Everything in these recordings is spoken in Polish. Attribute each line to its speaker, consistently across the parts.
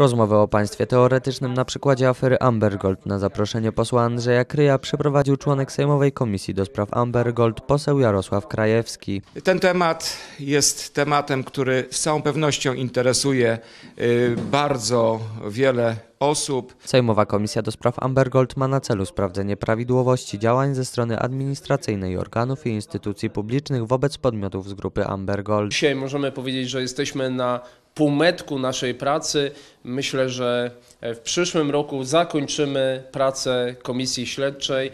Speaker 1: Rozmowę o państwie teoretycznym na przykładzie afery Ambergold na zaproszenie posła Andrzeja Kryja przeprowadził członek Sejmowej Komisji do Spraw Ambergold poseł Jarosław Krajewski.
Speaker 2: Ten temat jest tematem, który z całą pewnością interesuje y, bardzo
Speaker 1: wiele osób. Sejmowa Komisja do Spraw Ambergold ma na celu sprawdzenie prawidłowości działań ze strony administracyjnej organów i instytucji publicznych wobec podmiotów z grupy Ambergold.
Speaker 2: Dzisiaj możemy powiedzieć, że jesteśmy na półmetku naszej pracy. Myślę, że e, w przyszłym roku zakończymy pracę Komisji Śledczej,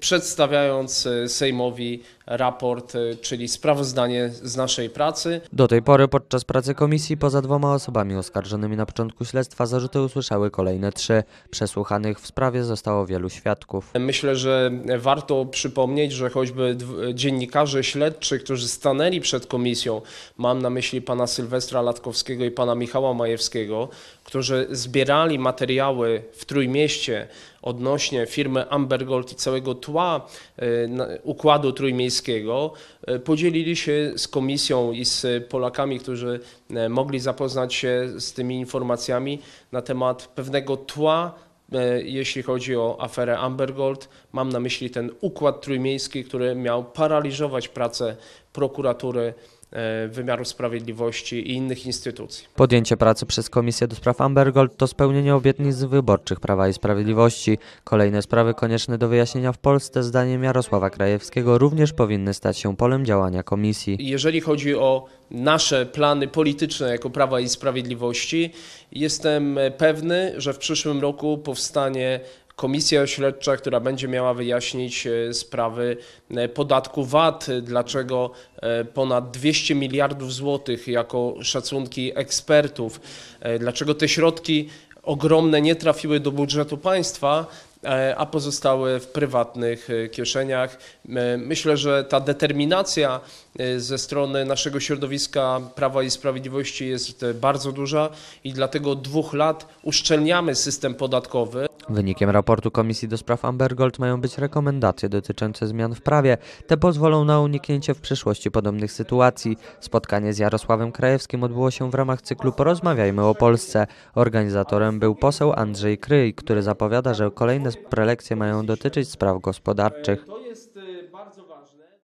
Speaker 2: przedstawiając e, Sejmowi raport, e, czyli sprawozdanie z naszej pracy.
Speaker 1: Do tej pory podczas pracy komisji poza dwoma osobami oskarżonymi na początku śledztwa zarzuty usłyszały kolejne trzy. Przesłuchanych w sprawie zostało wielu świadków.
Speaker 2: Myślę, że warto przypomnieć, że choćby dziennikarze śledczy, którzy stanęli przed komisją, mam na myśli pana Sylwestra Latkowskiego, Majewskiego i pana Michała Majewskiego, którzy zbierali materiały w Trójmieście odnośnie firmy Ambergold i całego tła e, układu trójmiejskiego, e, podzielili się z komisją i z Polakami, którzy e, mogli zapoznać się z tymi informacjami na temat pewnego tła jeśli chodzi o aferę Ambergold. Mam na myśli ten układ trójmiejski, który miał paraliżować pracę prokuratury E, wymiaru sprawiedliwości i innych instytucji.
Speaker 1: Podjęcie pracy przez Komisję do Spraw Ambergold to spełnienie obietnic wyborczych Prawa i Sprawiedliwości. Kolejne sprawy konieczne do wyjaśnienia w Polsce, zdaniem Jarosława Krajewskiego, również powinny stać się polem działania Komisji.
Speaker 2: Jeżeli chodzi o nasze plany polityczne jako Prawa i Sprawiedliwości, jestem pewny, że w przyszłym roku powstanie komisja śledcza, która będzie miała wyjaśnić e, sprawy e, podatku VAT, dlaczego e, ponad 200 miliardów złotych jako szacunki ekspertów, dlaczego te środki ogromne nie trafiły do budżetu państwa, a pozostały w prywatnych kieszeniach. Myślę, że ta determinacja ze strony naszego środowiska Prawa i Sprawiedliwości jest bardzo duża i dlatego od dwóch lat uszczelniamy system podatkowy.
Speaker 1: Wynikiem raportu Komisji do Spraw Ambergold mają być rekomendacje dotyczące zmian w prawie. Te pozwolą na uniknięcie w przyszłości podobnych sytuacji. Spotkanie z Jarosławem Krajewskim odbyło się w ramach cyklu Porozmawiajmy o Polsce. Organizatorem był poseł Andrzej Kryj, który zapowiada, że kolejne prelekcje mają dotyczyć spraw gospodarczych.